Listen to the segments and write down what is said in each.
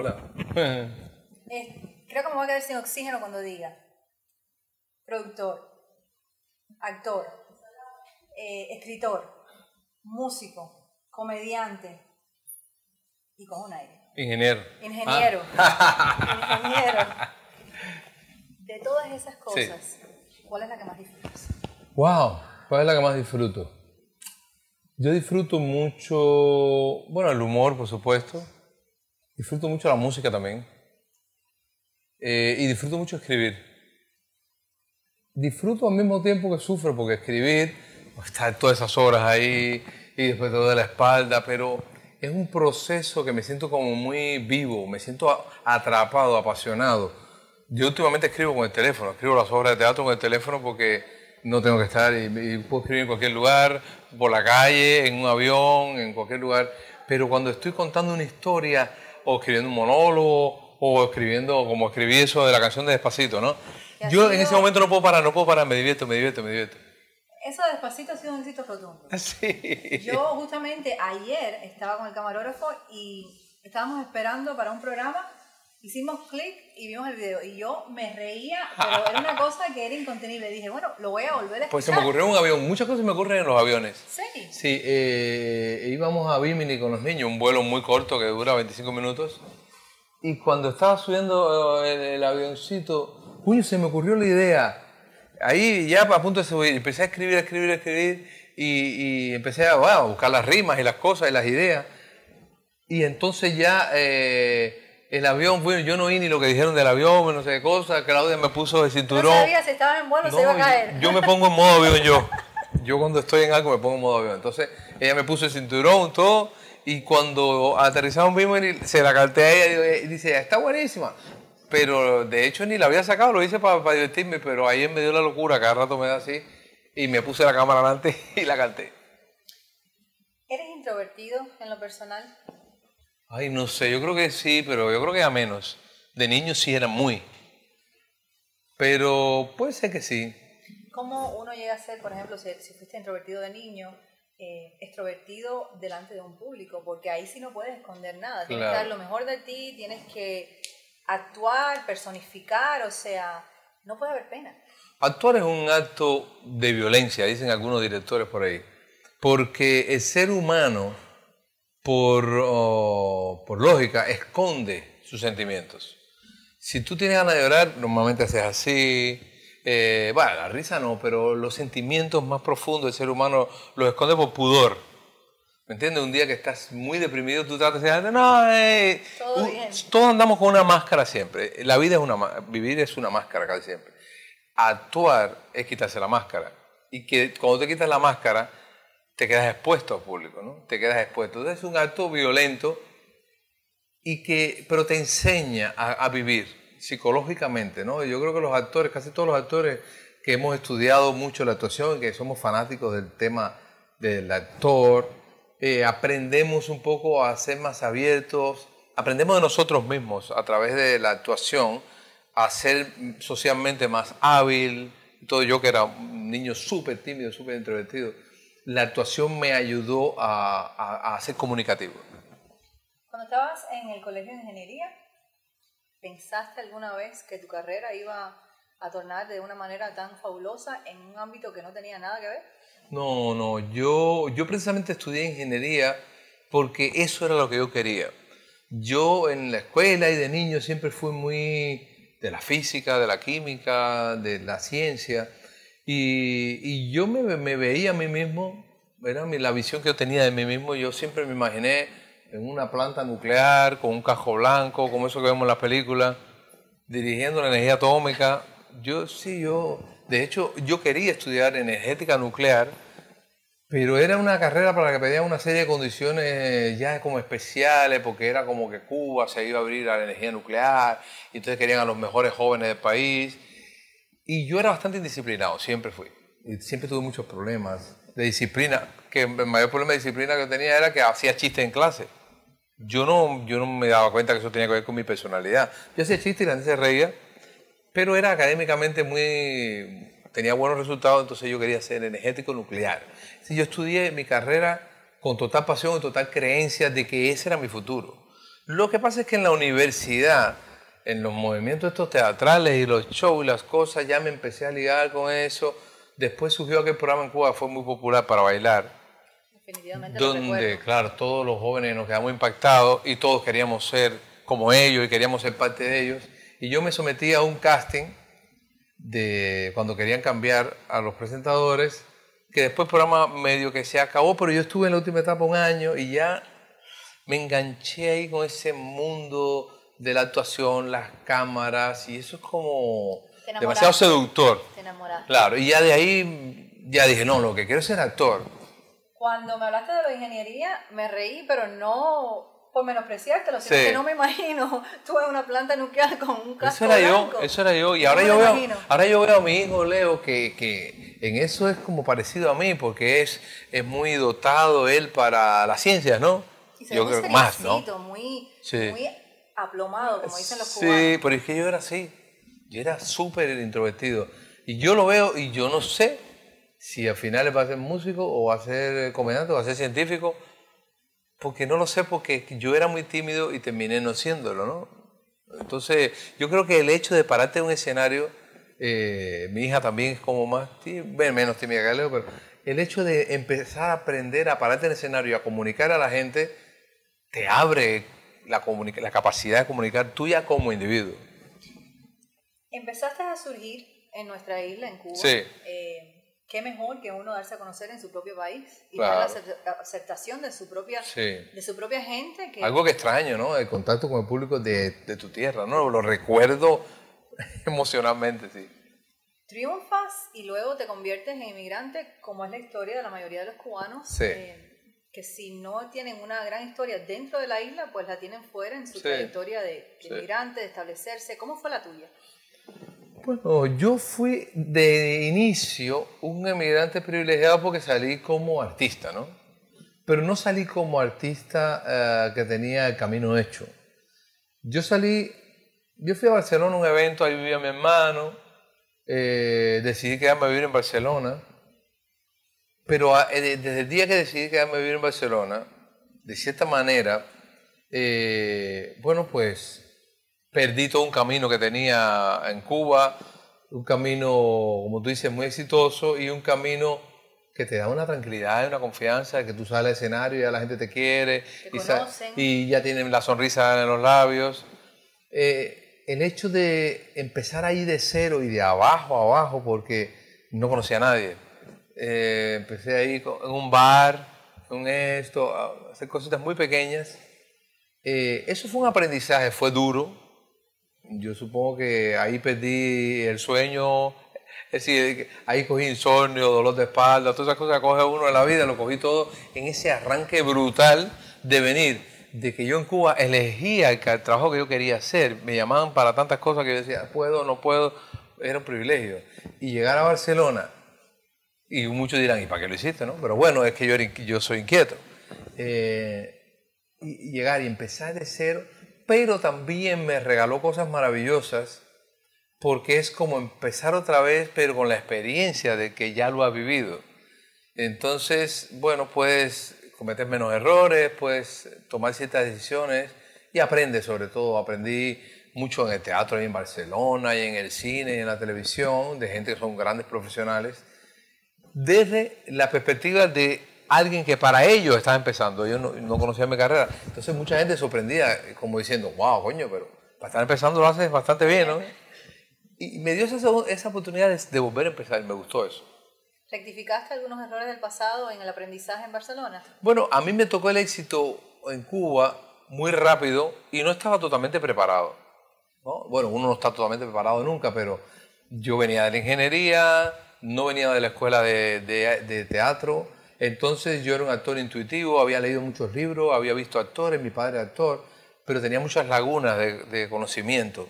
Hola. creo que me voy a quedar sin oxígeno cuando diga. Productor, actor, eh, escritor, músico, comediante y con un aire. Ingeniero. Ingeniero. Ah. Ingeniero. De todas esas cosas, ¿cuál es la que más disfrutas? Wow, ¿cuál es la que más disfruto? Yo disfruto mucho, bueno, el humor, por supuesto Disfruto mucho la música también. Eh, y disfruto mucho escribir. Disfruto al mismo tiempo que sufro, porque escribir, estar todas esas horas ahí y después todo de la espalda, pero es un proceso que me siento como muy vivo, me siento atrapado, apasionado. Yo últimamente escribo con el teléfono, escribo las obras de teatro con el teléfono porque no tengo que estar y, y puedo escribir en cualquier lugar, por la calle, en un avión, en cualquier lugar. Pero cuando estoy contando una historia, o escribiendo un monólogo, o escribiendo, como escribí eso de la canción de Despacito, ¿no? Yo en ese momento no puedo parar, no puedo parar, me divierto, me divierto, me divierto. Eso de Despacito ha sido un éxito rotundo. Sí. Yo justamente ayer estaba con el camarógrafo y estábamos esperando para un programa Hicimos clic y vimos el video. Y yo me reía, pero era una cosa que era incontenible. Dije, bueno, lo voy a volver a escuchar. Pues se me ocurrió un avión. Muchas cosas me ocurren en los aviones. ¿Sí? Sí. Eh, íbamos a Bimini con los niños, un vuelo muy corto que dura 25 minutos. Y cuando estaba subiendo eh, el, avioncito, uy, se me ocurrió la idea. Ahí ya a punto de subir, empecé a escribir, a escribir, a escribir. Y, empecé a, buscar las rimas y las cosas y las ideas. Y entonces ya... Eh, el avión, bueno, yo no vi ni lo que dijeron del avión, no sé qué cosa. Claudia me puso el cinturón. No si estaban en vuelo se a caer. Yo, me pongo en modo avión yo. Yo cuando estoy en algo me pongo en modo avión. Entonces ella me puso el cinturón, todo. Y cuando aterrizamos vimos se la canté a ella y dice, está buenísima. Pero de hecho ni la había sacado, lo hice para, divertirme, pero ayer me dio la locura, cada rato me da así. Y me puse la cámara delante y la canté. ¿Eres introvertido en lo personal? Ay, no sé, yo creo que sí, pero yo creo que a menos. De niño sí era muy. Pero puede ser que sí. ¿Cómo uno llega a ser, por ejemplo, si, fuiste introvertido de niño, eh, extrovertido delante de un público? Porque ahí sí no puedes esconder nada. Tienes que dar lo mejor de ti, tienes que actuar, personificar, o sea, no puede haber pena. Actuar es un acto de violencia, dicen algunos directores por ahí. Porque el ser humano por, por lógica, esconde sus sentimientos. Si tú tienes ganas de llorar, normalmente haces así. Eh, bueno, la risa no, pero los sentimientos más profundos del ser humano los esconde por pudor. ¿Me entiendes? Un día que estás muy deprimido, tú tratas de decir, no, eh, todos andamos con una máscara siempre. La vida es una, vivir es una máscara casi siempre. Actuar es quitarse la máscara. Y que cuando te quitas la máscara, te quedas expuesto al público, ¿no? Te quedas expuesto. Entonces es un acto violento y que, pero te enseña a, vivir psicológicamente, ¿no? Yo creo que los actores, casi todos los actores que hemos estudiado mucho la actuación, que somos fanáticos del tema del actor, eh, aprendemos un poco a ser más abiertos, aprendemos de nosotros mismos a través de la actuación a ser socialmente más hábil. Todo yo que era un niño súper tímido, súper introvertido, la actuación me ayudó a, ser comunicativo. Cuando estabas en el colegio de ingeniería, ¿pensaste alguna vez que tu carrera iba a tornar de una manera tan fabulosa en un ámbito que no tenía nada que ver? No, no, yo, yo precisamente estudié ingeniería porque eso era lo que yo quería. Yo en la escuela y de niño siempre fui muy de la física, de la química, de la ciencia, y, yo me, veía a mí mismo, era la visión que yo tenía de mí mismo, yo siempre me imaginé en una planta nuclear, con un casco blanco, como eso que vemos en las películas, dirigiendo la energía atómica. Yo sí, yo, de hecho, yo quería estudiar energética nuclear, pero era una carrera para la que pedía una serie de condiciones ya como especiales, porque era como que Cuba se iba a abrir a la energía nuclear, y entonces querían a los mejores jóvenes del país. Y yo era bastante indisciplinado, siempre fui. Y siempre tuve muchos problemas de disciplina. Que el mayor problema de disciplina que tenía era que hacía chistes en clase. Yo no, yo no me daba cuenta que eso tenía que ver con mi personalidad. Yo hacía chistes y la gente se reía, pero era académicamente muy... tenía buenos resultados, entonces yo quería ser energético nuclear. Si yo estudié mi carrera con total pasión y total creencia de que ese era mi futuro. Lo que pasa es que en la universidad en los movimientos estos teatrales y los shows y las cosas, ya me empecé a ligar con eso. Después surgió aquel programa en Cuba, fue muy popular para bailar. Definitivamente donde, claro, todos los jóvenes nos quedamos impactados y todos queríamos ser como ellos y queríamos ser parte de ellos. Y yo me sometí a un casting de cuando querían cambiar a los presentadores, que después el programa medio que se acabó, pero yo estuve en la última etapa un año y ya me enganché ahí con ese mundo de la actuación, las cámaras, y eso es como demasiado seductor. Te enamoraste. Claro, y ya de ahí ya dije, no, lo que quiero es ser actor. Cuando me hablaste de la ingeniería, me reí, pero no por menospreciarte, lo que no me imagino tú en una planta nuclear con un casco Eso era yo, eso era yo, y ahora yo, veo, ahora yo veo a mi hijo Leo que, que, en eso es como parecido a mí, porque es, es muy dotado él para las ciencias, ¿no? yo creo más, ¿no? muy aplomado, como dicen los cubanos. Sí, pero es que yo era así. Yo era súper introvertido. Y yo lo veo y yo no sé si al final va a ser músico o va a ser comediante o va a ser científico. Porque no lo sé, porque yo era muy tímido y terminé no siéndolo, ¿no? Entonces, yo creo que el hecho de pararte en un escenario, eh, mi hija también es como más menos tímida que Leo, pero el hecho de empezar a aprender a pararte en el escenario y a comunicar a la gente, te abre la, capacidad de comunicar tuya como individuo. Empezaste a surgir en nuestra isla, en Cuba. Sí. Eh, qué mejor que uno darse a conocer en su propio país y tener la aceptación de su propia, de su propia gente. Algo que extraño, ¿no? El contacto con el público de, tu tierra, ¿no? Lo recuerdo emocionalmente, sí. Triunfas y luego te conviertes en inmigrante, como es la historia de la mayoría de los cubanos. Sí. Eh, que si no tienen una gran historia dentro de la isla, pues la tienen fuera en su trayectoria de, emigrante, de establecerse. ¿Cómo fue la tuya? Bueno, pues, oh, yo fui de inicio un emigrante privilegiado porque salí como artista, ¿no? Pero no salí como artista eh, que tenía el camino hecho. Yo salí, yo fui a Barcelona a un evento, ahí vivía mi hermano, eh, decidí quedarme a vivir en Barcelona pero ah, eh, desde el día que decidí quedarme a vivir en Barcelona, de cierta manera, eh, bueno, pues perdí todo un camino que tenía en Cuba, un camino, como tú dices, muy exitoso y un camino que te da una tranquilidad y una confianza, que tú sales al escenario y ya la gente te quiere y, ya tienen la sonrisa en los labios. Eh, el hecho de empezar ahí de cero y de abajo a abajo, porque no conocía a nadie eh, empecé ahí en un bar, con esto, a hacer cositas muy pequeñas. Eh, eso fue un aprendizaje, fue duro. Yo supongo que ahí perdí el sueño, es decir, ahí cogí insomnio, dolor de espalda, todas esas cosas que coge uno en la vida, lo cogí todo en ese arranque brutal de venir. De que yo en Cuba elegía el trabajo que yo quería hacer, me llamaban para tantas cosas que yo decía, puedo, no puedo, era un privilegio. Y llegar a Barcelona y muchos dirán, ¿y para qué lo hiciste? Pero bueno, es que yo, soy inquieto. Eh, y llegar y empezar de cero, pero también me regaló cosas maravillosas, porque es como empezar otra vez, pero con la experiencia de que ya lo ha vivido. Entonces, bueno, puedes cometer menos errores, puedes tomar ciertas decisiones y aprendes sobre todo. Aprendí mucho en el teatro, y en Barcelona, y en el cine, y en la televisión, de gente que son grandes profesionales desde la perspectiva de alguien que para ellos estaba empezando. Yo no, conocía mi carrera. Entonces mucha gente sorprendida, eh, como diciendo, wow, coño, pero para estar empezando lo haces bastante bien, ¿no? Y me dio esa, oportunidad de, volver a empezar y me gustó eso. ¿Rectificaste algunos errores del pasado en el aprendizaje en Barcelona? Bueno, a mí me tocó el éxito en Cuba muy rápido y no estaba totalmente preparado. Bueno, uno no está totalmente preparado nunca, pero yo venía de la ingeniería, no venía de la escuela de, teatro, entonces yo era un actor intuitivo, había leído muchos libros, había visto actores, mi padre era actor, pero tenía muchas lagunas de, conocimiento.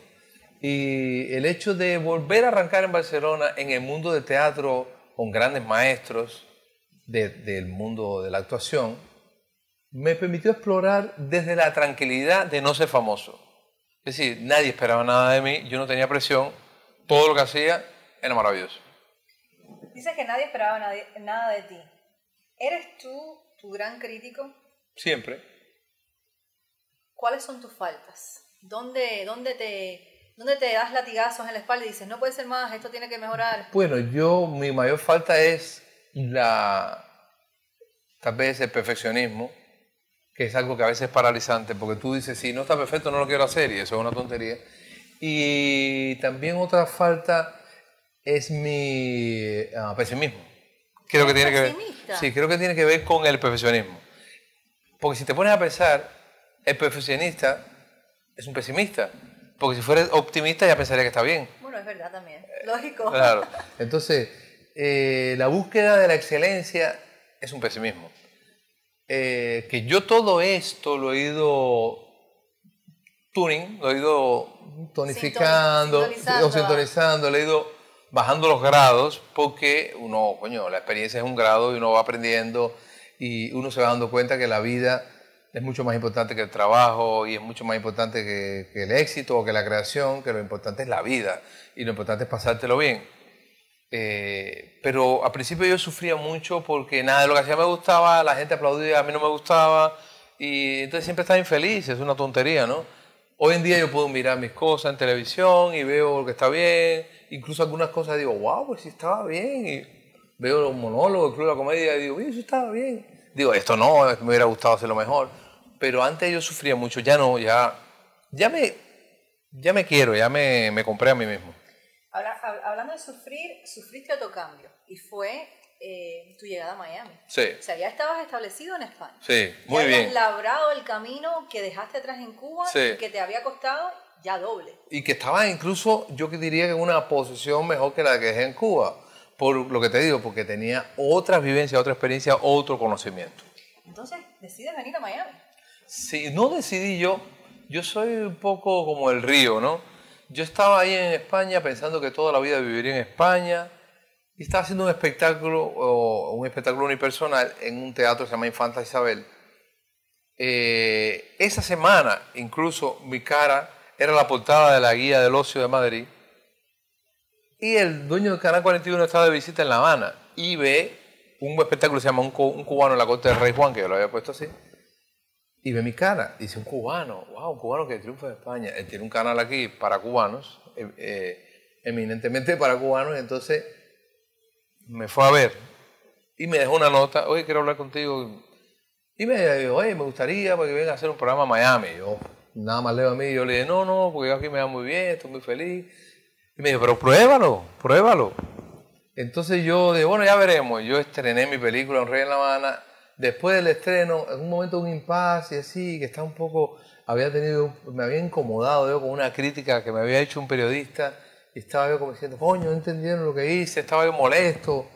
Y el hecho de volver a arrancar en Barcelona, en el mundo de teatro, con grandes maestros del mundo de la actuación, me permitió explorar desde la tranquilidad de no ser famoso. Es decir, nadie esperaba nada de mí, yo no tenía presión, todo lo que hacía era maravilloso. Dices que nadie esperaba nada de ti. ¿Eres tú tu gran crítico? Siempre. ¿Cuáles son tus faltas? ¿Dónde, dónde te, dónde te das latigazos en la espalda y dices, no puede ser más, esto tiene que mejorar? Bueno, yo, mi mayor falta es la. tal vez el perfeccionismo, que es algo que a veces es paralizante, porque tú dices, si no está perfecto, no lo quiero hacer, y eso es una tontería. Y también otra falta es mi ah, pesimismo. Creo que tiene que ver, sí, creo que tiene que ver con el perfeccionismo. Porque si te pones a pensar, el perfeccionista es un pesimista. Porque si fueras optimista ya pensaría que está bien. Bueno, es verdad también. Lógico. Claro. Entonces, eh, la búsqueda de la excelencia es un pesimismo. Eh, que yo todo esto lo he ido tuning, lo he ido tonificando, lo he ido sintonizando, lo he ido bajando los grados porque uno, coño, la experiencia es un grado y uno va aprendiendo y uno se va dando cuenta que la vida es mucho más importante que el trabajo y es mucho más importante que, el éxito o que la creación, que lo importante es la vida y lo importante es pasártelo bien. Eh, pero al principio yo sufría mucho porque nada de lo que hacía me gustaba, la gente aplaudía, a mí no me gustaba y entonces siempre estaba infeliz, es una tontería, ¿no? Hoy en día yo puedo mirar mis cosas en televisión y veo lo que está bien, incluso algunas cosas digo, wow, pues sí estaba bien. veo los monólogos incluso la Comedia y digo, "Sí, estaba bien. Digo, esto no, me hubiera gustado hacerlo mejor. Pero antes yo sufría mucho, ya no, ya, ya, me, ya me quiero, ya me, me compré a mí mismo. hablando de sufrir, sufriste otro cambio y fue eh, tu llegada a Miami. Sí. O sea, ya estabas establecido en España. Sí, muy ya bien. Habías labrado el camino que dejaste atrás en Cuba y que te había costado ya doble. Y que estaba incluso, yo diría que en una posición mejor que la que dejé en Cuba, por lo que te digo, porque tenía otra vivencia, otra experiencia, otro conocimiento. Entonces, decides venir a Miami. Sí, no decidí yo. Yo soy un poco como el río, ¿no? Yo estaba ahí en España pensando que toda la vida viviría en España y estaba haciendo un espectáculo, o un espectáculo unipersonal en un teatro que se llama Infanta Isabel. Eh, esa semana, incluso mi cara era la portada de la guía del ocio de Madrid. Y el dueño del Canal 41 estaba de visita en La Habana y ve un espectáculo se llama Un, cubano en la corte del Rey Juan, que yo lo había puesto así. Y ve mi cara. Dice, un cubano. Wow, un cubano que triunfa en España. Él tiene un canal aquí para cubanos, eh, eh, eminentemente para cubanos. Y entonces me fue a ver y me dejó una nota. Oye, quiero hablar contigo. Y me dijo, oye, me gustaría porque venga a hacer un programa a Miami. Yo, nada más leo a mí. Y yo le dije, no, no, porque yo aquí me va muy bien, estoy muy feliz. Y me dijo, pero pruébalo, pruébalo. Entonces yo dije, bueno, ya veremos. Yo estrené mi película, en Rey en La Habana. Después del estreno, en un momento un impasse y así, que estaba un poco, había tenido, me había incomodado yo con una crítica que me había hecho un periodista y estaba yo como diciendo, coño, no entendieron lo que hice, estaba yo molesto.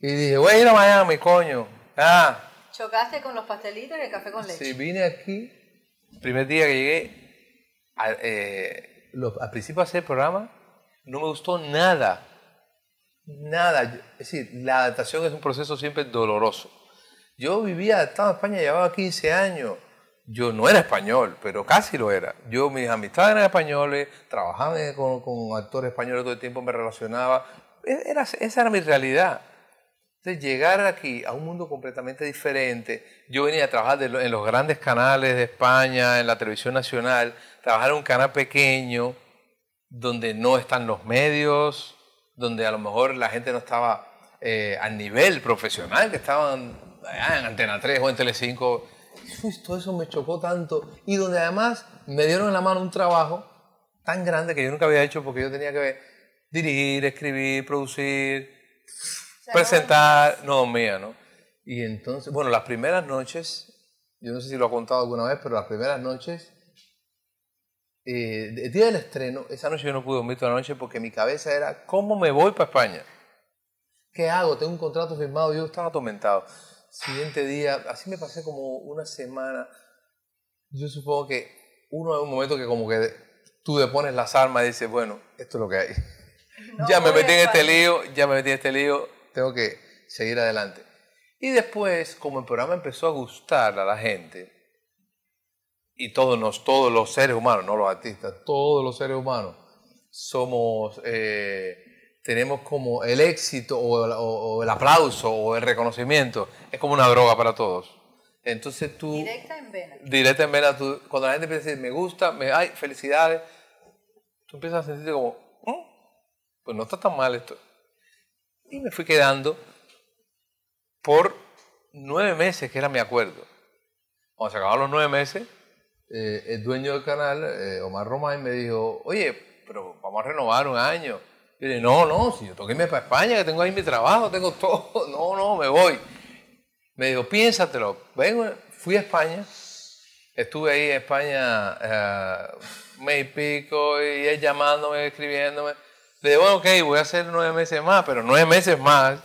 Y dije, voy a ir a Miami, coño. Ah. Chocaste con los pastelitos y el café con leche. Sí, vine aquí primer día que llegué, eh, al, principio de hacer el programa, no me gustó nada. Nada. Es decir, la adaptación es un proceso siempre doloroso. Yo vivía adaptado a España, llevaba 15 años. Yo no era español, pero casi lo era. Yo, mis amistades eran españoles, trabajaba con, actores españoles todo el tiempo, me relacionaba. E, era, esa era mi realidad. Entonces, llegar aquí a un mundo completamente diferente, yo venía a trabajar en los grandes canales de España, en la televisión nacional, trabajar en un canal pequeño donde no están los medios, donde a lo mejor la gente no estaba eh, al nivel profesional que estaban en Antena 3 o en Telecinco. Uy, todo eso me chocó tanto y donde además me dieron en la mano un trabajo tan grande que yo nunca había hecho porque yo tenía que dirigir, escribir, producir presentar, no dormía, ¿no? Y entonces, bueno, las primeras noches, yo no sé si lo ha contado alguna vez, pero las primeras noches, eh, el día del estreno, esa noche yo no pude dormir toda la noche porque mi cabeza era, ¿cómo me voy para España? ¿Qué hago? Tengo un contrato firmado, yo estaba atormentado. Siguiente día, así me pasé como una semana. Yo supongo que uno es un momento que como que tú depones las armas y dices, bueno, esto es lo que hay. ya me metí en este lío, ya me metí en este lío, tengo que seguir adelante. Y después, como el programa empezó a gustar a la gente, y todos, nos, todos los seres humanos, no los artistas, todos los seres humanos, somos, eh, tenemos como el éxito o el, aplauso o el reconocimiento, es como una droga para todos. Entonces tú... Directa en vena. Directa en vena, tú, cuando la gente empieza a decir, me gusta, me, ay, felicidades, tú empiezas a sentirte como, ¿Mm? pues no está tan mal esto. Y me fui quedando por nueve meses, que era mi acuerdo. Cuando se acabaron los nueve meses, eh, el dueño del canal, eh, Omar Román, me dijo, oye, pero vamos a renovar un año. no, no, si yo tengo que irme para España, que tengo ahí mi trabajo, tengo todo, no, no, me voy. Me dijo, piénsatelo. Vengo, fui a España, estuve ahí en España eh, mes y pico, y él llamándome, escribiéndome le bueno, ok, voy a hacer nueve meses más, pero nueve meses más,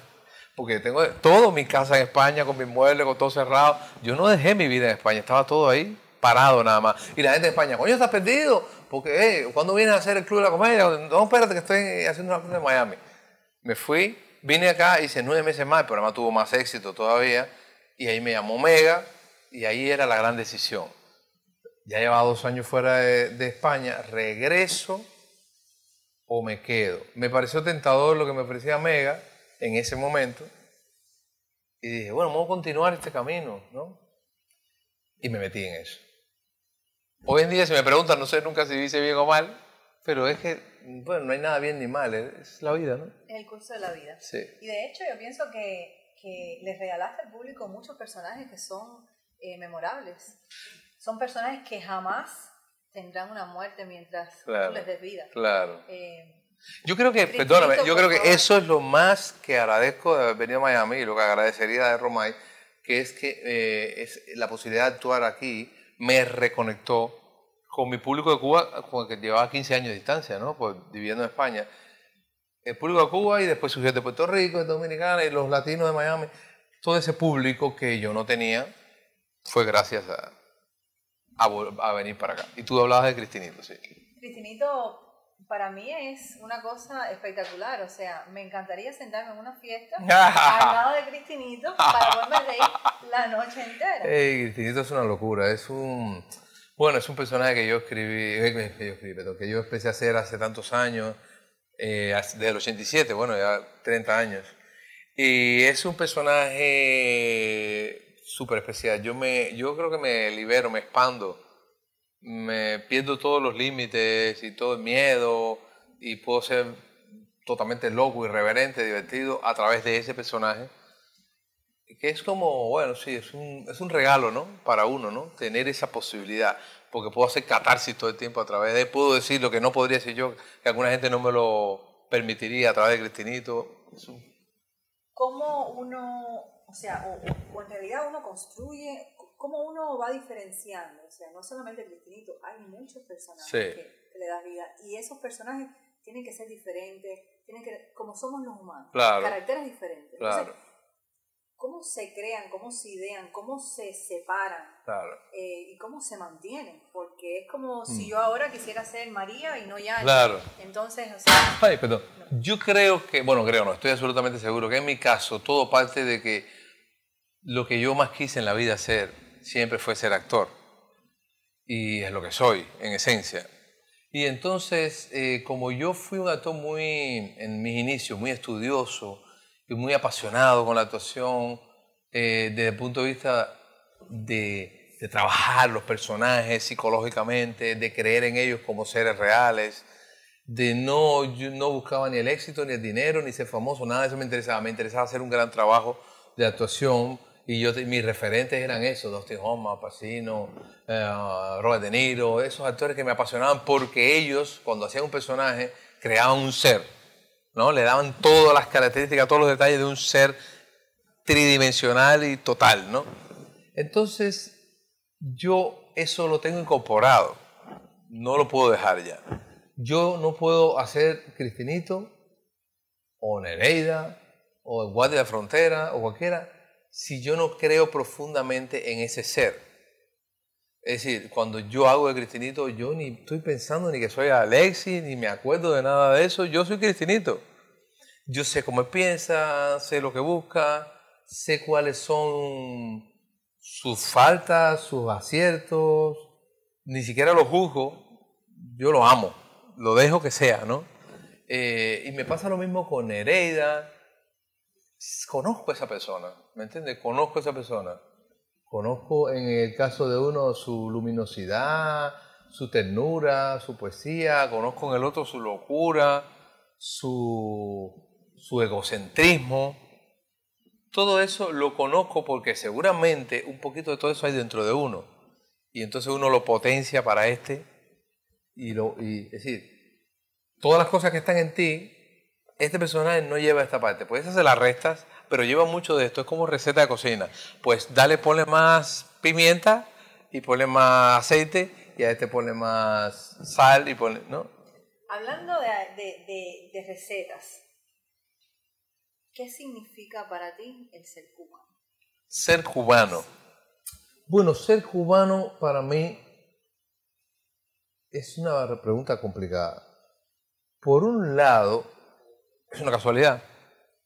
porque tengo todo mi casa en España, con mis muebles, con todo cerrado. Yo no dejé mi vida en España, estaba todo ahí, parado nada más. Y la gente de España, coño, estás perdido, porque, cuando eh, ¿cuándo vienes a hacer el Club de la Comedia? No, espérate que estoy haciendo una cosa en Miami. Me fui, vine acá, hice nueve meses más, pero más tuvo más éxito todavía, y ahí me llamó Mega, y ahí era la gran decisión. Ya llevaba dos años fuera de España, regreso o me quedo. Me pareció tentador lo que me ofrecía Mega en ese momento. Y dije, bueno, vamos a continuar este camino, ¿no? Y me metí en eso. Hoy en día, si me preguntan, no sé nunca si dice bien o mal, pero es que, bueno, no hay nada bien ni mal, es la vida, ¿no? Es el curso de la vida. Sí. Y de hecho, yo pienso que, que les regalaste al público muchos personajes que son eh, memorables. Son personajes que jamás tendrán una muerte mientras claro, les des vida. Claro. Eh, yo creo que, perdóname, yo creo que eso es lo más que agradezco de haber venido a Miami y lo que agradecería de Romay, que es que eh, es, la posibilidad de actuar aquí me reconectó con mi público de Cuba, con el que llevaba 15 años de distancia, ¿no? Pues viviendo en España. El público de Cuba y después surgió de Puerto Rico, de Dominicana y los latinos de Miami. Todo ese público que yo no tenía fue gracias a, a, venir para acá. Y tú hablabas de Cristinito, sí. Cristinito para mí es una cosa espectacular, o sea, me encantaría sentarme en una fiesta al lado de Cristinito para poderme reír la noche entera. Cristinito es una locura, es un... Bueno, es un personaje que yo escribí, eh, que yo, empecé a hacer hace tantos años, desde el 87, bueno, ya 30 años. Y es un personaje súper especial. Yo, me, yo creo que me libero, me expando, me pierdo todos los límites y todo el miedo y puedo ser totalmente loco, irreverente, divertido a través de ese personaje. Que es como, bueno, sí, es un, es un regalo, ¿no? Para uno, ¿no? Tener esa posibilidad porque puedo hacer catarsis todo el tiempo a través de él, puedo decir lo que no podría decir yo, que alguna gente no me lo permitiría a través de Cristinito cómo uno, o sea, o, en realidad uno construye, cómo uno va diferenciando, o sea, no solamente el cristinito, hay muchos personajes que, le das vida y esos personajes tienen que ser diferentes, tienen que, como somos los humanos, caracteres diferentes cómo se crean, cómo se idean, cómo se separan eh, y cómo se mantienen. Porque es como si mm. yo ahora quisiera ser María y no ya. Claro. Entonces, o sea, Ay, perdón. Yo creo que, bueno, creo no, estoy absolutamente seguro que en mi caso todo parte de que lo que yo más quise en la vida ser siempre fue ser actor. Y es lo que soy, en esencia. Y entonces, eh, como yo fui un actor muy, en mis inicios, muy estudioso, y muy apasionado con la actuación, eh, desde el punto de vista de, trabajar los personajes psicológicamente, de creer en ellos como seres reales, de no, no buscaba ni el éxito, ni el dinero, ni ser famoso, nada de eso me interesaba, me interesaba hacer un gran trabajo de actuación y yo mis referentes eran esos, Dustin Hoffman, Pacino, eh, Robert De Niro, esos actores que me apasionaban porque ellos cuando hacían un personaje creaban un ser. ¿no? Le daban todas las características, todos los detalles de un ser tridimensional y total, ¿no? Entonces, yo eso lo tengo incorporado, no lo puedo dejar ya. Yo no puedo hacer Cristinito o Nereida o el Guardia de la Frontera o cualquiera si yo no creo profundamente en ese ser. Es decir, cuando yo hago de Cristinito, yo ni estoy pensando ni que soy Alexis, ni me acuerdo de nada de eso. Yo soy Cristinito. Yo sé cómo piensa, sé lo que busca, sé cuáles son sus faltas, sus aciertos. Ni siquiera lo juzgo. Yo lo amo. Lo dejo que sea, ¿no? Eh, y me pasa lo mismo con Nereida. Conozco a esa persona, ¿me entiendes? Conozco a esa persona Conozco en el caso de uno su luminosidad, su ternura, su poesía, conozco en el otro su locura, su, egocentrismo. Todo eso lo conozco porque seguramente un poquito de todo eso hay dentro de uno. Y entonces uno lo potencia para este. Y, y, es decir, todas las cosas que están en ti, este personaje no lleva esta parte. Pues hacer las restas pero lleva mucho de esto, es como receta de cocina. Pues dale, ponle más pimienta y ponle más aceite y a este ponle más sal y ponle, ¿no? Hablando de, de recetas, ¿qué significa para ti el ser cubano? Ser cubano. Bueno, ser cubano para mí es una pregunta complicada. Por un lado, es una casualidad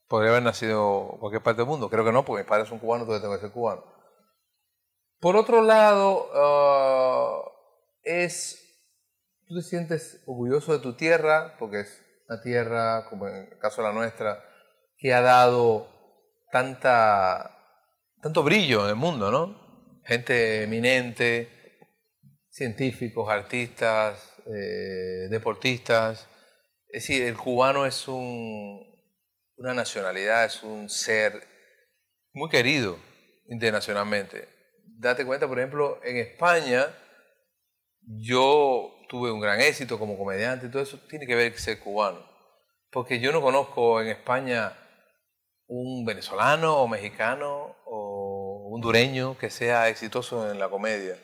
Podría haber nacido en cualquier parte del mundo. Creo que no, porque mis padres son cubanos, entonces tengo que ser cubano. Por otro lado, ah, es. Tú te sientes orgulloso de tu tierra, porque es una tierra, como en el caso de la nuestra, que ha dado tanta, tanto brillo en el mundo, ¿no? Gente eminente, científicos, artistas, eh, deportistas. Es decir, el cubano es un, una nacionalidad es un ser muy querido internacionalmente. Date cuenta, por ejemplo, en España yo tuve un gran éxito como comediante, y todo eso tiene que ver con ser cubano. Porque yo no conozco en España un venezolano o mexicano o hondureño que sea exitoso en la comedia.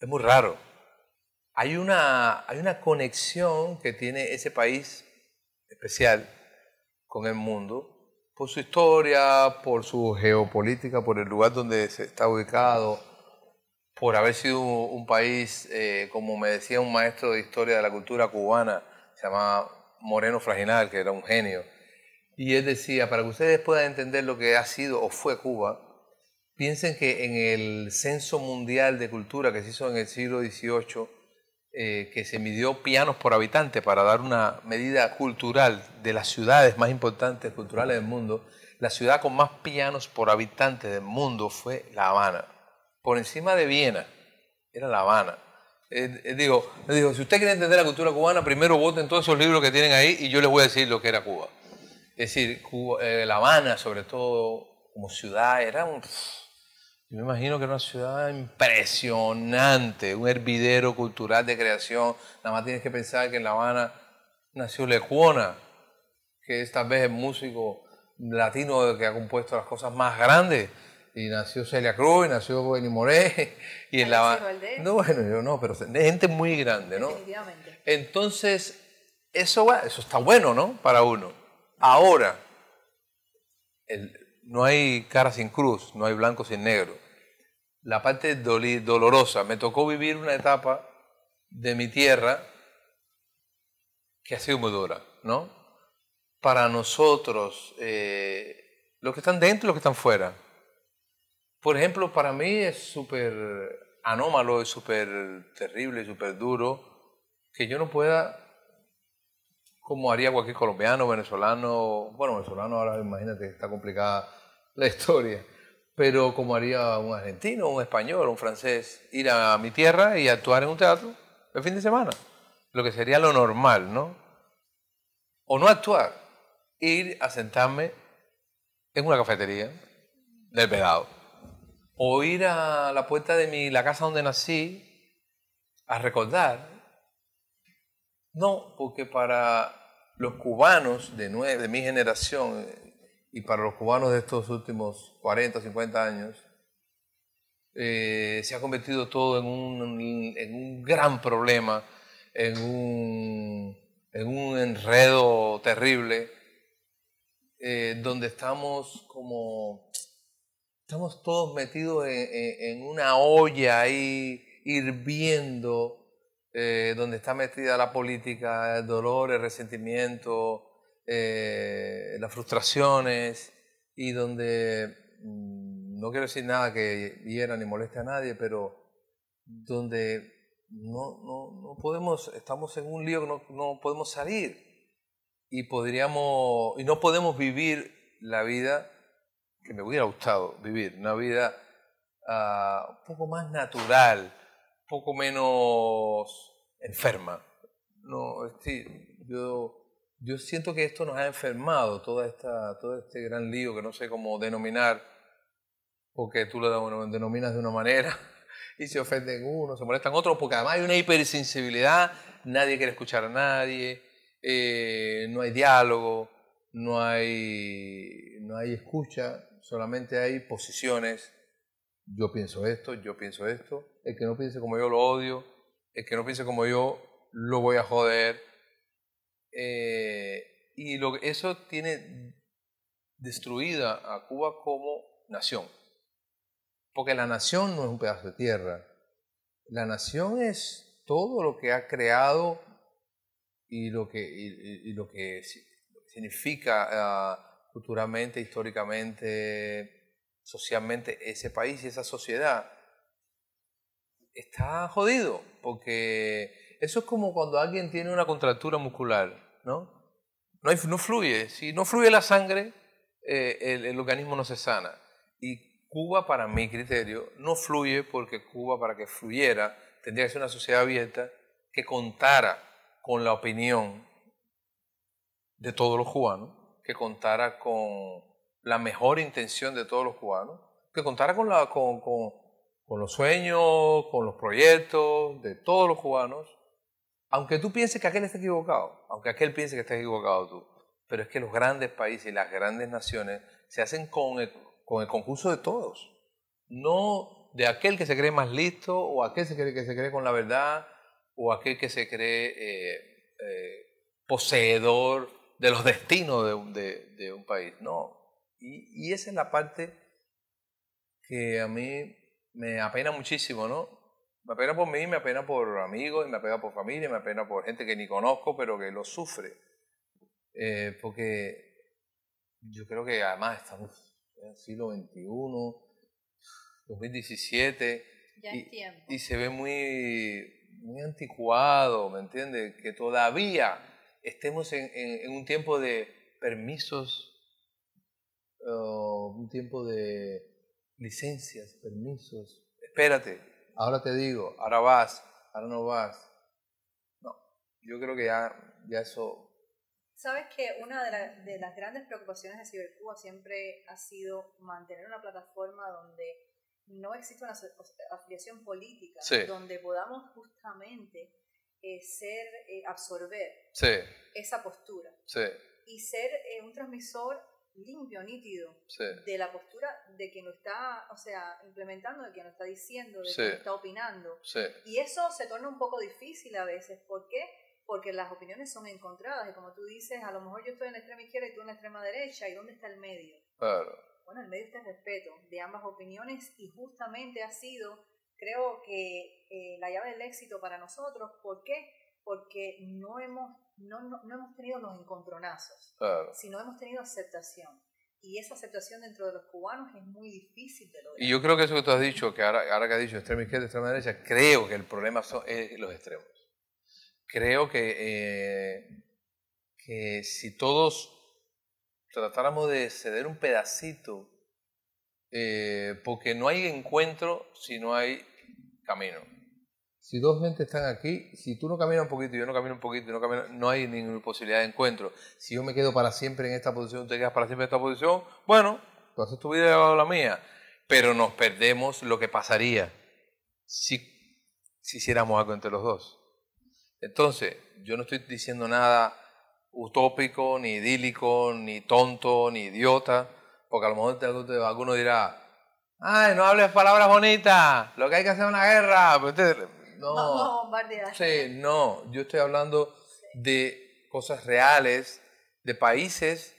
Es muy raro. Hay una, hay una conexión que tiene ese país especial con el mundo, por su historia, por su geopolítica, por el lugar donde se está ubicado, por haber sido un país, eh, como me decía un maestro de historia de la cultura cubana, se llamaba Moreno Fraginal, que era un genio, y él decía, para que ustedes puedan entender lo que ha sido o fue Cuba, piensen que en el censo mundial de cultura que se hizo en el siglo XVIII, eh, que se midió pianos por habitante para dar una medida cultural de las ciudades más importantes culturales del mundo, la ciudad con más pianos por habitante del mundo fue La Habana. Por encima de Viena, era La Habana. Eh, eh, eh digo, si usted quiere entender la cultura cubana, primero voten todos esos libros que tienen ahí y yo les voy a decir lo que era Cuba. Es decir, La Habana, sobre todo como ciudad, era un... Yo me imagino que es una ciudad impresionante, un hervidero cultural de creación. Nada más tienes que pensar que en La Habana nació Lecuona, que es tal vez el músico latino que ha compuesto las cosas más grandes. Y nació Celia Cruz, y nació Benny Moré, y en La Habana. No, bueno, yo no, pero gente muy grande, ¿no? Definitivamente. Entonces, eso, eso está bueno, ¿no? Para uno. Ahora, el, no hay cara sin cruz, no hay blanco sin negro. La parte dolorosa, me tocó vivir una etapa de mi tierra que ha sido muy dura, ¿no? Para nosotros, eh, los que están dentro y los que están fuera. Por ejemplo, para mí es súper anómalo, es súper terrible, súper duro que yo no pueda como haría cualquier colombiano, venezolano, bueno, venezolano ahora imagínate, que está complicada la historia, pero como haría un argentino, un español, un francés, ir a mi tierra y actuar en un teatro el fin de semana, lo que sería lo normal, ¿no? O no actuar, ir a sentarme en una cafetería del pedado, o ir a la puerta de mi, la casa donde nací a recordar no, porque para los cubanos de, de mi generación y para los cubanos de estos últimos 40, 50 años, eh, se ha convertido todo en un, gran problema, en un, enredo terrible, eh, donde estamos como, estamos todos metidos en, en una olla ahí hirviendo eh, donde está metida la política, el dolor, el resentimiento, eh, las frustraciones y donde, mm, no quiero decir nada que hiera ni moleste a nadie, pero donde no, no, no podemos, estamos en un lío que no, no podemos salir y podríamos, y no podemos vivir la vida que me hubiera gustado vivir, una vida ah, un poco más natural, poco menos enferma. No, yo, yo siento que esto nos ha enfermado, toda esta, todo este gran lío que no sé cómo denominar, porque tú lo denominas de una manera y se ofenden unos, se molestan otros, porque además hay una hipersensibilidad, nadie quiere escuchar a nadie, eh, no hay diálogo, no hay, no hay escucha, solamente hay posiciones yo pienso esto, yo pienso esto, el que no piense como yo lo odio, el que no piense como yo lo voy a joder. Eh, y lo, eso tiene destruida a Cuba como nación. Porque la nación no es un pedazo de tierra. La nación es todo lo que ha creado y lo que, lo que significa futuramente ah, culturalmente, históricamente, socialmente ese país y esa sociedad está jodido, porque eso es como cuando alguien tiene una contractura muscular, ¿no? No, no fluye, si no fluye la sangre, eh, el, el, organismo no se sana. Y Cuba, para mi criterio, no fluye porque Cuba, para que fluyera, tendría que ser una sociedad abierta que contara con la opinión de todos los cubanos, que contara con la mejor intención de todos los cubanos, que contara con, la, con, con, los sueños, con los proyectos de todos los cubanos, aunque tú pienses que aquel está equivocado, aunque aquel piense que estás equivocado tú, pero es que los grandes países y las grandes naciones se hacen con el, con el concurso de todos, no de aquel que se cree más listo o aquel que se cree, que se cree con la verdad o aquel que se cree eh, eh, poseedor de los destinos de, de un país. No, y, esa es la parte que a mí me apena muchísimo, ¿no? Me apena por mí, me apena por amigos, me apena por familia, me apena por gente que ni conozco, pero que lo sufre. Eh, porque yo creo que además estamos en el siglo XXI, 2017, y, y se ve muy, muy anticuado, ¿me entiendes? Que todavía estemos en, en un tiempo de permisos un tiempo de licencias, permisos. Espérate, ahora te digo, ahora vas, ahora no vas. No, yo creo que ya, ya eso... Sabes que una de, las grandes preocupaciones de Cibercuba siempre ha sido mantener una plataforma donde no existe una afiliación política, donde podamos justamente eh, ser, eh, absorber esa postura y ser eh, un transmisor limpio, nítido de la postura de quien lo está, o sea, implementando, de quien lo está diciendo, de quien lo está opinando. Y eso se torna un poco difícil a veces. ¿Por qué? Porque las opiniones son encontradas y como tú dices, a lo mejor yo estoy en la extrema izquierda y tú en la extrema derecha, ¿y dónde está el medio? Bueno, el medio está el respeto de ambas opiniones y justamente ha sido, creo que, eh, la llave del éxito para nosotros. ¿Por qué? porque no hemos, no, no, hemos tenido los encontronazos, sino hemos tenido aceptación. Y esa aceptación dentro de los cubanos es muy difícil de lograr. Y yo creo que eso que tú has dicho, que ahora, que has dicho extrema izquierda, extrema derecha, creo que el problema son eh, los extremos. Creo que, eh, que si todos tratáramos de ceder un pedacito, eh, porque no hay encuentro si no hay camino. Si dos mentes están aquí, si tú no caminas un poquito, y yo no camino un poquito, no, no hay ninguna posibilidad de encuentro. Si yo me quedo para siempre en esta posición, te quedas para siempre en esta posición, bueno, tú haces tu vida y hago la mía. Pero nos perdemos lo que pasaría si, hiciéramos algo entre los dos. Entonces, yo no estoy diciendo nada utópico, ni idílico, ni tonto, ni idiota, porque a lo mejor alguno dirá, ay, no hables palabras bonitas, lo que hay que hacer es una guerra. Pero no, Sí, no, yo estoy hablando de cosas reales, de países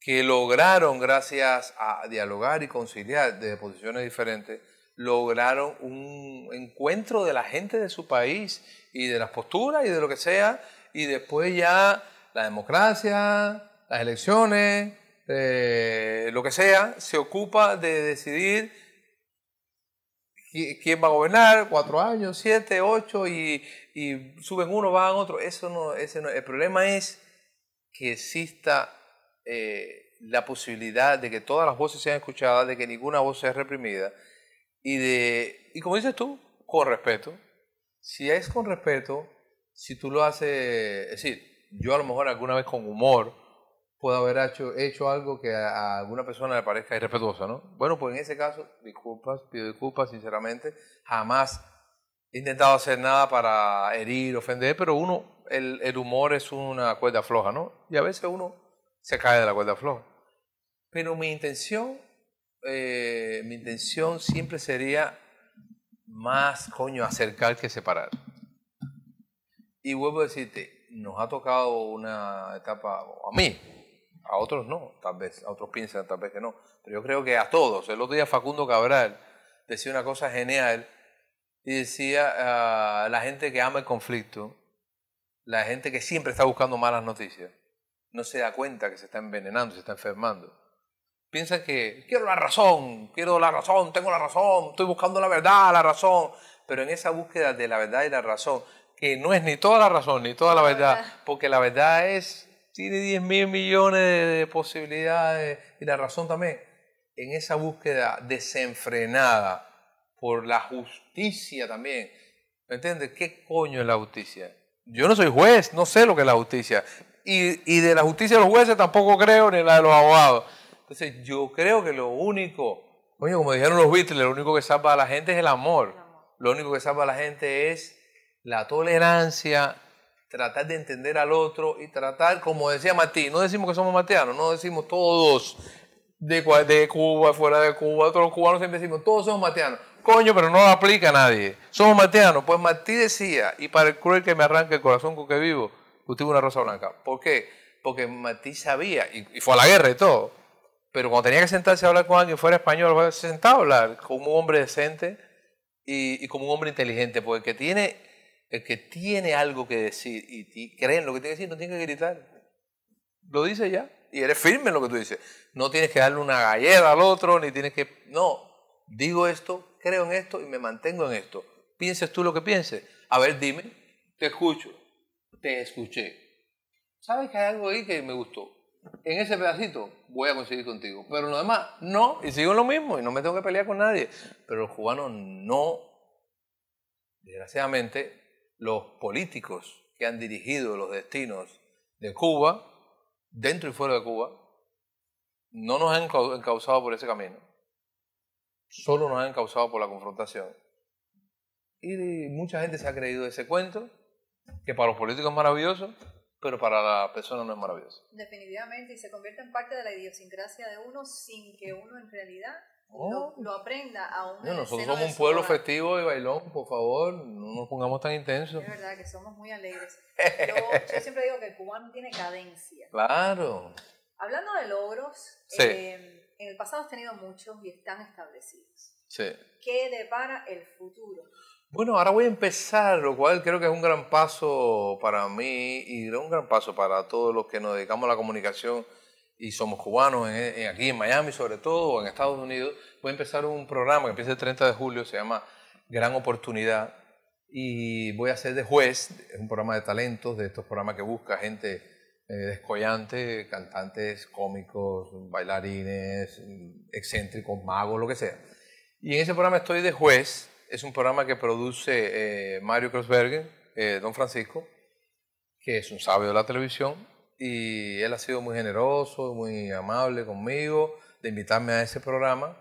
que lograron, gracias a dialogar y conciliar desde posiciones diferentes, lograron un encuentro de la gente de su país y de las posturas y de lo que sea, y después ya la democracia, las elecciones, eh, lo que sea, se ocupa de decidir quién va a gobernar, cuatro años, siete, ocho, y, suben uno, van otro. Eso no, ese no. El problema es que exista eh, la posibilidad de que todas las voces sean escuchadas, de que ninguna voz sea reprimida, y de, y como dices tú, con respeto. Si es con respeto, si tú lo haces, es decir, yo a lo mejor alguna vez con humor, puedo haber hecho, algo que a, alguna persona le parezca irrespetuoso, ¿no? Bueno, pues en ese caso, disculpas, pido disculpas sinceramente, jamás he intentado hacer nada para herir, ofender, pero uno, el, humor es una cuerda floja, ¿no? Y a veces uno se cae de la cuerda floja. Pero mi intención, eh, mi intención siempre sería más, coño, acercar que separar. Y vuelvo a decirte, nos ha tocado una etapa, a mí, a otros no, tal vez, a otros piensan tal vez que no. Pero yo creo que a todos. El otro día Facundo Cabral decía una cosa genial y decía, ah, la gente que ama el conflicto, la gente que siempre está buscando malas noticias, no se da cuenta que se está envenenando, se está enfermando. Piensa que quiero la razón, quiero la razón, tengo la razón, estoy buscando la verdad, la razón. Pero en esa búsqueda de la verdad y la razón, que no es ni toda la razón ni toda la verdad, porque la verdad es tiene 10 mil millones de posibilidades y la razón también en esa búsqueda desenfrenada por la justicia también. ¿Me entiendes? ¿Qué coño es la justicia? Yo no soy juez, no sé lo que es la justicia. Y, de la justicia de los jueces tampoco creo, ni la de los abogados. Entonces yo creo que lo único, coño, como dijeron los Beatles, lo único que salva a la gente es el amor. Lo único que salva a la gente es la tolerancia tratar de entender al otro y tratar, como decía Matí, no decimos que somos mateanos, no decimos todos de, Cuba, fuera de Cuba, todos los cubanos siempre decimos, todos somos mateanos. Coño, pero no lo aplica a nadie. Somos mateanos. Pues Martí decía, y para el cruel que me arranque el corazón con que vivo, cultivo una rosa blanca. ¿Por qué? Porque Martí sabía, y, fue a la guerra y todo, pero cuando tenía que sentarse a hablar con alguien fuera español, se sentaba a hablar como un hombre decente y, y como un hombre inteligente, porque tiene el que tiene algo que decir y, cree en lo que tiene que decir, no tiene que gritar. Lo dice ya. Y eres firme en lo que tú dices. No tienes que darle una galleta al otro, ni tienes que... No, digo esto, creo en esto y me mantengo en esto. Pienses tú lo que pienses. A ver, dime, te escucho, te escuché. ¿Sabes que hay algo ahí que me gustó? en ese pedacito voy a conseguir contigo. Pero lo demás, no, y sigo lo mismo y no me tengo que pelear con nadie. Pero el cubanos no, desgraciadamente, los políticos que han dirigido los destinos de Cuba, dentro y fuera de Cuba, no nos han causado por ese camino, solo nos han causado por la confrontación. Y mucha gente se ha creído ese cuento, que para los políticos es maravilloso, pero para la persona no es maravilloso. Definitivamente, y se convierte en parte de la idiosincrasia de uno sin que uno en realidad no oh. Lo, aprenda a un. No, nosotros somos un pueblo festivo y bailón, por favor, no nos pongamos tan intensos. Es verdad que somos muy alegres. Yo, siempre digo que el cubano tiene cadencia. Claro. Hablando de logros, em, en el pasado has tenido muchos y están establecidos. Sí. ¿Qué depara el futuro? Bueno, ahora voy a empezar, lo cual creo que es un gran paso para mí y un gran paso para todos los que nos dedicamos a la comunicación y somos cubanos aquí en Miami sobre todo, en Estados Unidos, voy a empezar un programa que empieza el 30 de julio, se llama Gran Oportunidad, y voy a ser de juez, es un programa de talentos, de estos programas que busca gente eh, descollante, cantantes, cómicos, bailarines, excéntricos, magos, lo que sea. Y en ese programa estoy de juez, es un programa que produce eh, Mario Kreuzberger, eh, Don Francisco, que es un sabio de la televisión, y él ha sido muy generoso, muy amable conmigo de invitarme a ese programa.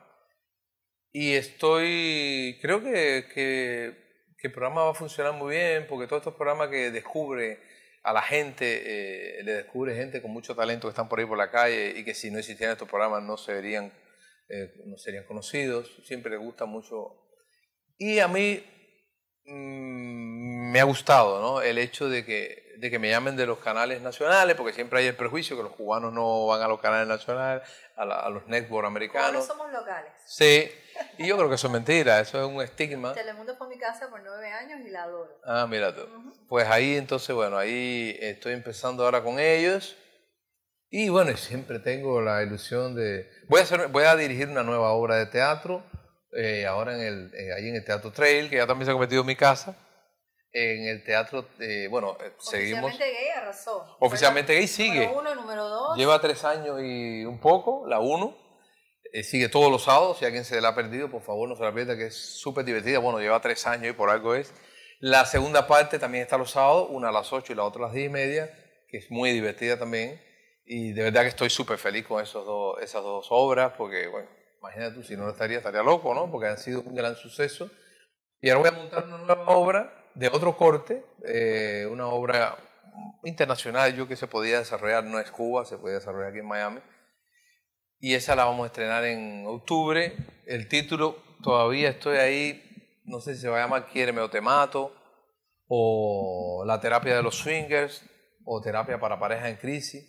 Y estoy, creo que, el programa va a funcionar muy bien porque todos estos programas que descubre a la gente, eh, le descubre gente con mucho talento que están por ahí por la calle y que si no existieran estos programas no serían, eh, no serían conocidos, siempre le gusta mucho. Y a mí mm, me ha gustado el hecho de que de que me llamen de los canales nacionales, porque siempre hay el prejuicio que los cubanos no van a los canales nacionales, a, los networks americanos. no somos locales. Sí, y yo creo que eso es mentira, eso es un estigma. Telemundo fue mi casa por nueve años y la adoro. Ah, mira tú. Pues ahí entonces, bueno, ahí estoy empezando ahora con ellos. Y bueno, siempre tengo la ilusión de... Voy a, voy a dirigir una nueva obra de teatro, eh, ahora en el, eh, ahí en el Teatro Trail, que ya también se ha convertido en mi casa en el teatro, eh, bueno, eh, seguimos. Oficialmente gay arrasó. Oficialmente gay sigue. Número uno, número dos. Lleva tres años y un poco, la uno. Eh, sigue todos los sábados. Si alguien se la ha perdido, por favor no se la pierda, que es súper divertida. Bueno, lleva tres años y por algo es. La segunda parte también está los sábados, una a las ocho y la otra a las diez y media, que es muy divertida también. Y de verdad que estoy súper feliz con esos dos, esas dos obras, porque, bueno, imagínate tú, si no lo estaría, estaría loco, ¿no? Porque han sido un gran suceso. Y ahora voy a montar una nueva obra de otro corte, eh, una obra internacional, yo que se podía desarrollar, no es Cuba, se podía desarrollar aquí en Miami. Y esa la vamos a estrenar en octubre. El título, todavía estoy ahí, no sé si se va a llamar Quiereme o te mato, o La terapia de los swingers, o Terapia para parejas en crisis.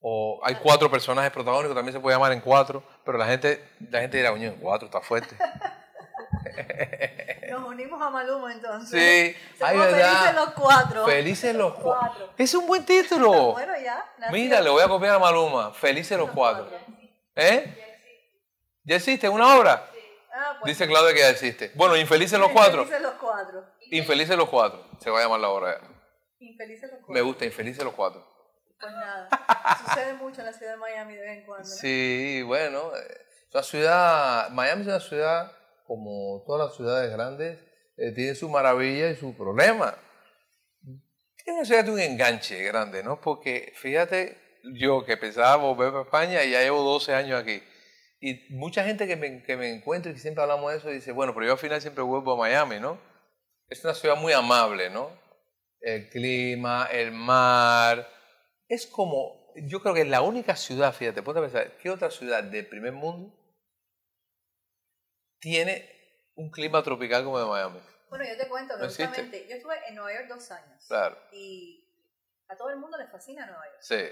O hay cuatro personajes protagónicos, también se puede llamar en cuatro, pero la gente, la gente dirá, unión en cuatro está fuerte. Nos unimos a Maluma entonces. Sí, Ay, Felices los cuatro. Felices los, cuatro. Es un buen título. bueno, ya. Mira, le voy a copiar a Maluma. Felices los, cuatro. ¿Eh? ¿Ya existe una obra? Sí. Ah, pues. Dice Claudia que ya existe. Bueno, Infelices los cuatro. Infelices los cuatro. Infelices los cuatro. Se va a llamar la obra. Infelices los cuatro. Me gusta, Infelices los cuatro. Pues nada. Sucede mucho en la ciudad de Miami de vez en cuando. Sí, bueno. Eh, la ciudad, Miami es una ciudad como todas las ciudades grandes, eh, tiene su maravilla y su problema. Tiene una ciudad de un enganche grande, ¿no? Porque fíjate, yo que pensaba volver a España y ya llevo 12 años aquí. Y mucha gente que me, que me encuentro y que siempre hablamos de eso dice, bueno, pero yo al final siempre vuelvo a Miami, ¿no? Es una ciudad muy amable, ¿no? El clima, el mar. Es como, yo creo que es la única ciudad, fíjate, ponte pensar, ¿qué otra ciudad del primer mundo tiene un clima tropical como de Miami. Bueno, yo te cuento justamente yo estuve en Nueva York dos años. Claro. Y a todo el mundo le fascina Nueva York. Sí.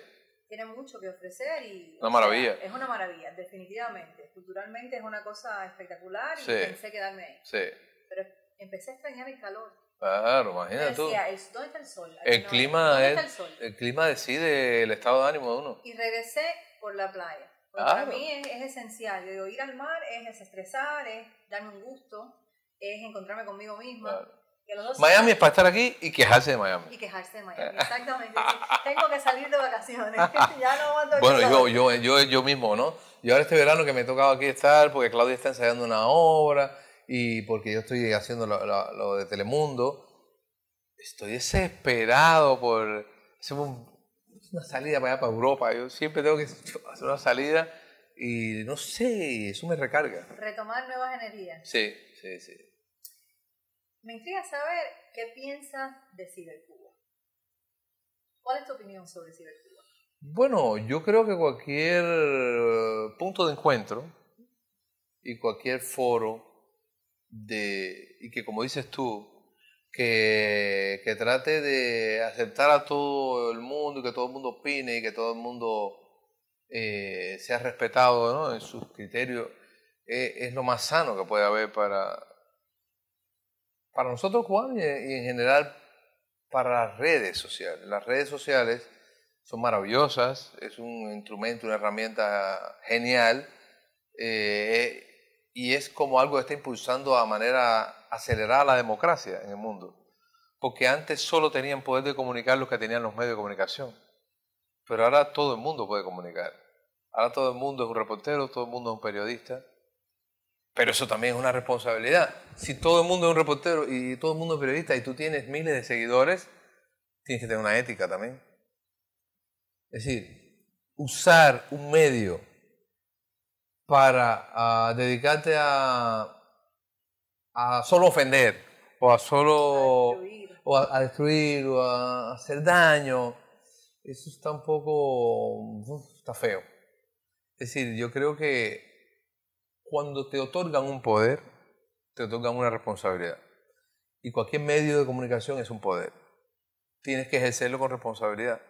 Tiene mucho que ofrecer y. Una maravilla. es una maravilla, definitivamente. Culturalmente es una cosa espectacular y pensé quedarme ahí. Sí. Pero empecé a extrañar el calor. Claro, imagínate tú. Decía, ¿dónde está el sol? el, clima ¿dónde es, está el, sol? el clima decide el estado de ánimo de uno. Y regresé por la playa. Pues, para mí es, esencial. Yo ir al mar es desestresar, es darme un gusto, es encontrarme conmigo misma. Miami es para estar aquí y quejarse de Miami. Y quejarse de Miami, eh. exactamente. Tengo que salir de vacaciones. ya Bueno, yo, yo, yo, mismo, ¿no? Yo ahora este verano que me he tocado aquí estar porque Claudia está ensayando una obra y porque yo estoy haciendo lo, de Telemundo, estoy desesperado por una salida para para Europa. Yo siempre tengo que hacer una salida y no sé, eso me recarga. Retomar nuevas energías. Sí, sí, sí. Me intriga saber qué piensas de Cibercuba. ¿Cuál es tu opinión sobre Cibercuba? Bueno, yo creo que cualquier eh, punto de encuentro y cualquier foro de, y que como dices tú, que, trate de aceptar a todo el mundo y que todo el mundo opine y que todo el mundo eh, sea respetado en sus criterios, eh, es lo más sano que puede haber para, para nosotros cubanos y, en general para las redes sociales. Las redes sociales son maravillosas, es un instrumento, una herramienta genial eh, y es como algo que está impulsando a manera acelerar la democracia en el mundo, porque antes solo tenían poder de comunicar los que tenían los medios de comunicación, pero ahora todo el mundo puede comunicar. Ahora todo el mundo es un reportero, todo el mundo es un periodista, pero eso también es una responsabilidad. Si todo el mundo es un reportero y todo el mundo es periodista y tú tienes miles de seguidores, tienes que tener una ética también. Es decir, usar un medio para ah, dedicarte a a solo ofender o a solo destruir o a, hacer daño. Eso está un poco, está feo. Es decir, yo creo que cuando te otorgan un poder, te otorgan una responsabilidad. Y cualquier medio de comunicación es un poder. Tienes que ejercerlo con responsabilidad.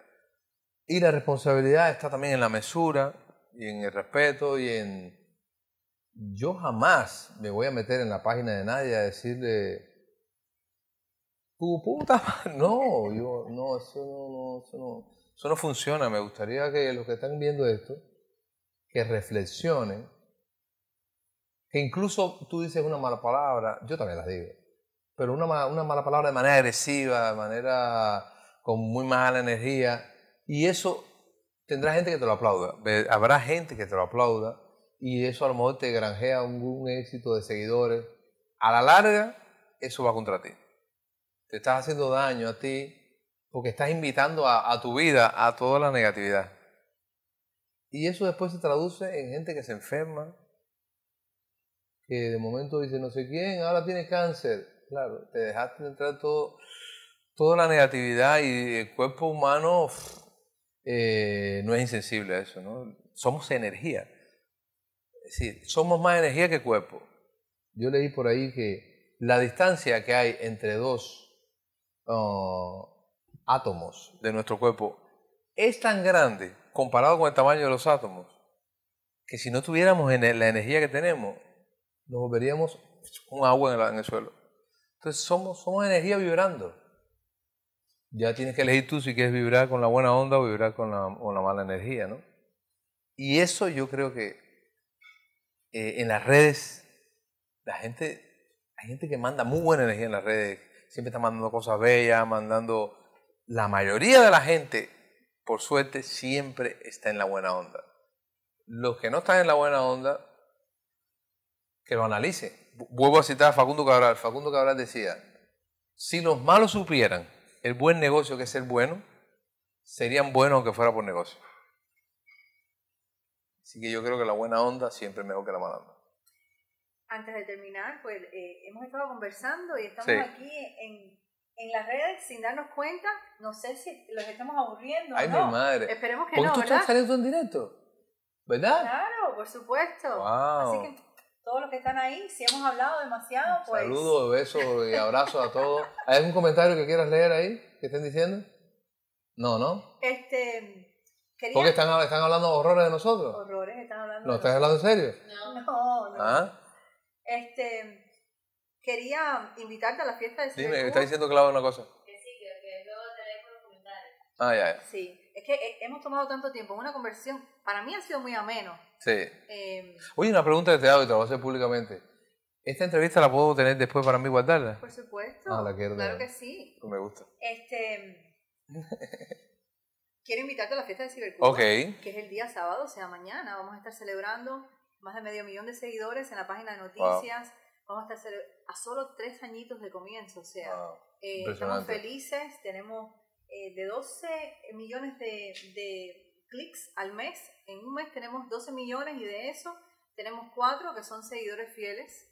Y la responsabilidad está también en la mesura y en el respeto y en yo jamás me voy a meter en la página de nadie a decirle, tu puta No, yo, no, eso no, no, funciona. Me gustaría que los que están viendo esto, que reflexionen, que incluso tú dices una mala palabra, yo también las digo, pero una, una mala palabra de manera agresiva, de manera con muy mala energía, y eso tendrá gente que te lo aplauda, habrá gente que te lo aplauda, y eso a lo mejor te granjea un éxito de seguidores. A la larga, eso va contra ti. Te estás haciendo daño a ti porque estás invitando a, tu vida a toda la negatividad. Y eso después se traduce en gente que se enferma, que de momento dice no sé quién, ahora tiene cáncer. Claro, te dejaste entrar todo, toda la negatividad y el cuerpo humano eh, no es insensible a eso, Somos energía. Es decir, somos más energía que cuerpo. Yo leí por ahí que la distancia que hay entre dos ah, átomos de nuestro cuerpo es tan grande comparado con el tamaño de los átomos que si no tuviéramos la energía que tenemos, nos volveríamos un agua en el, suelo. Entonces somos, somos energía vibrando. Ya tienes que elegir tú si quieres vibrar con la buena onda o vibrar con la, con la mala energía, ¿no? Y eso yo creo que eh, en las redes, la gente, hay gente que manda muy buena energía en las redes, siempre está mandando cosas bellas, mandando... La mayoría de la gente, por suerte, siempre está en la buena onda. Los que no están en la buena onda, que lo analicen. Vuelvo a citar a Facundo Cabral. Facundo Cabral decía, si los malos supieran el buen negocio que es ser bueno, serían buenos aunque fuera por negocio. Así que yo creo que la buena onda siempre es mejor que la mala onda. Antes de terminar, pues eh, hemos estado conversando y estamos aquí en, las redes sin darnos cuenta. No sé si los estamos aburriendo. Ay, no. mi madre. Esperemos que no. ¿Por tú estás saliendo en directo? ¿Verdad? Claro, por supuesto. Wow. Así que todos los que están ahí, si hemos hablado demasiado, pues. Saludos, besos y abrazos a todos. ¿Hay algún comentario que quieras leer ahí que estén diciendo? No, ¿no? Este. Porque están, están hablando horrores de nosotros. Horrores, están hablando. ¿No estás hablando en serio? No, no. ¿Ah? Este, quería invitarte a la fiesta de Dime, Dime, está diciendo hago una cosa. Que sí, que, que luego los comentarios. Ah, ya, ya. Sí. Es que eh, hemos tomado tanto tiempo, una conversión, para mí ha sido muy ameno. Sí. Em, Oye, una pregunta que te hago y te lo voy a hacer públicamente. ¿Esta entrevista la puedo tener después para mí guardarla? Por supuesto. Ah, la quiero Claro que sí. Me gusta. Este, quiero invitarte a la fiesta de Cibercuba, que es el día sábado, o sea, mañana. Vamos a estar celebrando más de medio millón de seguidores en la página de noticias. Vamos a estar a solo tres añitos de comienzo, o sea, eh, estamos felices, tenemos eh, de 12 millones de, de clics al mes, en un mes tenemos 12 millones y de eso tenemos cuatro que son seguidores fieles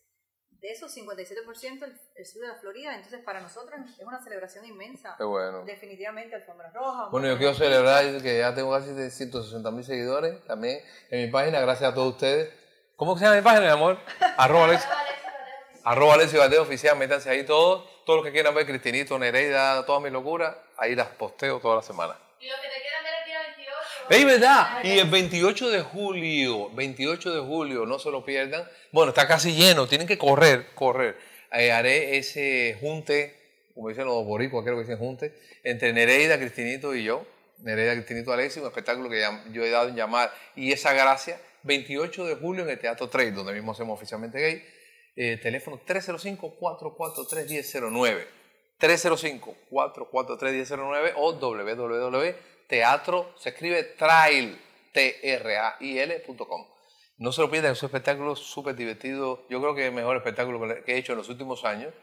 de esos 57% el, el, sur de la Florida. Entonces, para nosotros es una celebración inmensa. Definitivamente, Alfombra Roja. Bueno, yo quiero celebrar que ya tengo casi 160 mil seguidores también en mi página, gracias a todos ustedes. ¿Cómo se llama mi página, mi amor? Arroba Alex. Arroba Alex Valdez Oficial, métanse ahí todos. Todos los que quieran ver Cristinito, Nereida, todas mis locuras, ahí las posteo toda la semana verdad. Y el 28 de julio, 28 de julio, no se lo pierdan. Bueno, está casi lleno, tienen que correr, correr. Eh, haré ese junte, como dicen los boricuas, creo que dicen junte, entre Nereida, Cristinito y yo. Nereida, Cristinito Alexis un espectáculo que yo he dado en llamar Y esa gracia, 28 de julio en el Teatro 3, donde mismo hacemos oficialmente gay. Eh, teléfono 305-443-1009. 305-443-1009 o www teatro, se escribe trail, t r a i No se lo pierdan, es un espectáculo súper divertido. Yo creo que es el mejor espectáculo que he hecho en los últimos años.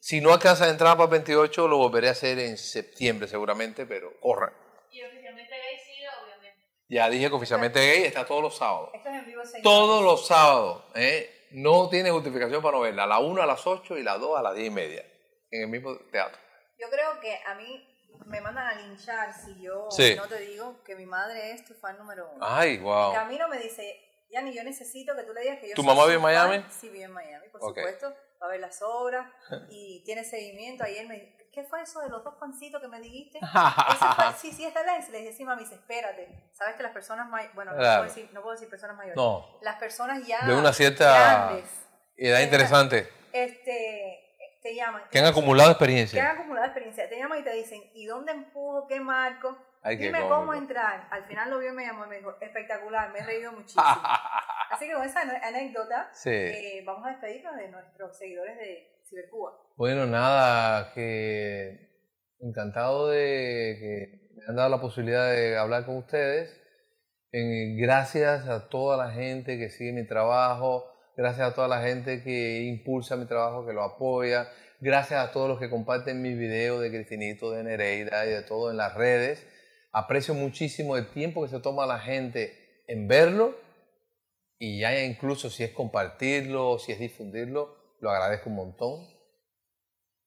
Si no alcanza a entrar para 28, lo volveré a hacer en septiembre seguramente, pero corran. Y oficialmente gay sí, obviamente. Ya dije que oficialmente gay está todos los sábados. Esto es en vivo Todos los sábados. ¿eh? No tiene justificación para no verla. A la 1 a las 8 y la 2 a las 10 y media. En el mismo teatro. Yo creo que a mí me mandan a linchar si yo no te digo que mi madre es tu fan número uno. Ay, wow. no me dice, Yani, yo necesito que tú le digas que yo ¿Tu mamá vive en Miami? Sí, vive en Miami, por supuesto. Va a ver las obras y tiene seguimiento. Ayer me dice, ¿qué fue eso de los dos pancitos que me dijiste? sí, sí, es de Lens. Le dije, sí, mami, dice, espérate. Sabes que las personas mayores, bueno, no, puedo decir, no, puedo decir, personas mayores. No. Las personas ya De una cierta edad interesante. Este te llaman. Que han acumulado experiencia. Que han acumulado experiencia. Te llaman y te dicen, ¿y dónde empujo? ¿Qué marco? Dime cómo entrar. Al final lo vio y me llamó y me dijo, espectacular, me he reído muchísimo. Así que con esa anécdota, eh, vamos a despedirnos de nuestros seguidores de Cibercuba. Bueno, nada, que encantado de que me han dado la posibilidad de hablar con ustedes. Eh, gracias a toda la gente que sigue mi trabajo gracias a toda la gente que impulsa mi trabajo, que lo apoya, gracias a todos los que comparten mis videos de Cristinito, de Nereida y de todo en las redes. Aprecio muchísimo el tiempo que se toma la gente en verlo y ya incluso si es compartirlo, si es difundirlo, lo agradezco un montón.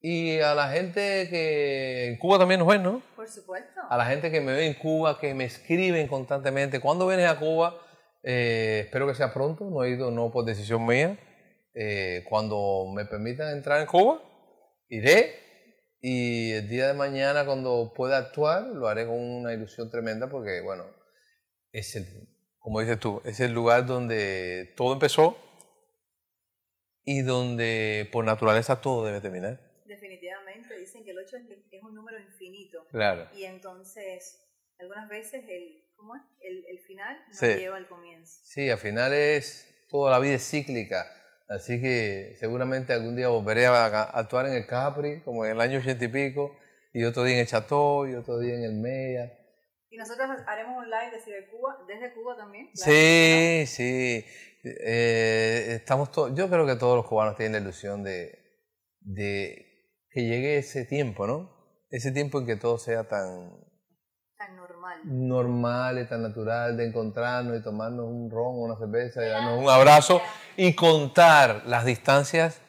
Y a la gente que en Cuba también nos ven, ¿no? Por supuesto. A la gente que me ve en Cuba, que me escriben constantemente, ¿cuándo vienes a Cuba? Eh, espero que sea pronto, no he ido, no por decisión mía. Eh, cuando me permitan entrar en Cuba, iré. Y el día de mañana, cuando pueda actuar, lo haré con una ilusión tremenda porque, bueno, es el, como dices tú, es el lugar donde todo empezó y donde por naturaleza todo debe terminar. Definitivamente, dicen que el 8 es, es un número infinito. Claro. Y entonces, algunas veces el, ¿cómo es? El, final nos lleva al comienzo. Sí, al final es, toda la vida es cíclica. Así que seguramente algún día volveré a actuar en el Capri, como en el año ochenta y pico, y otro día en el Chateau, y otro día en el Mea. Y nosotros haremos un live desde Cuba, desde Cuba también. Sí, sí. Eh, estamos Yo creo que todos los cubanos tienen la ilusión de, de que llegue ese tiempo, ¿no? Ese tiempo en que todo sea tan, normal. Normal tan natural de encontrarnos y tomarnos un ron, una cerveza y darnos un abrazo y contar las distancias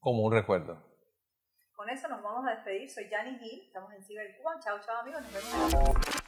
como un recuerdo. Con eso nos vamos a despedir. Soy Yanni Gil. Estamos en Cibercuba Cuba. Chao, chao amigos. Nos vemos.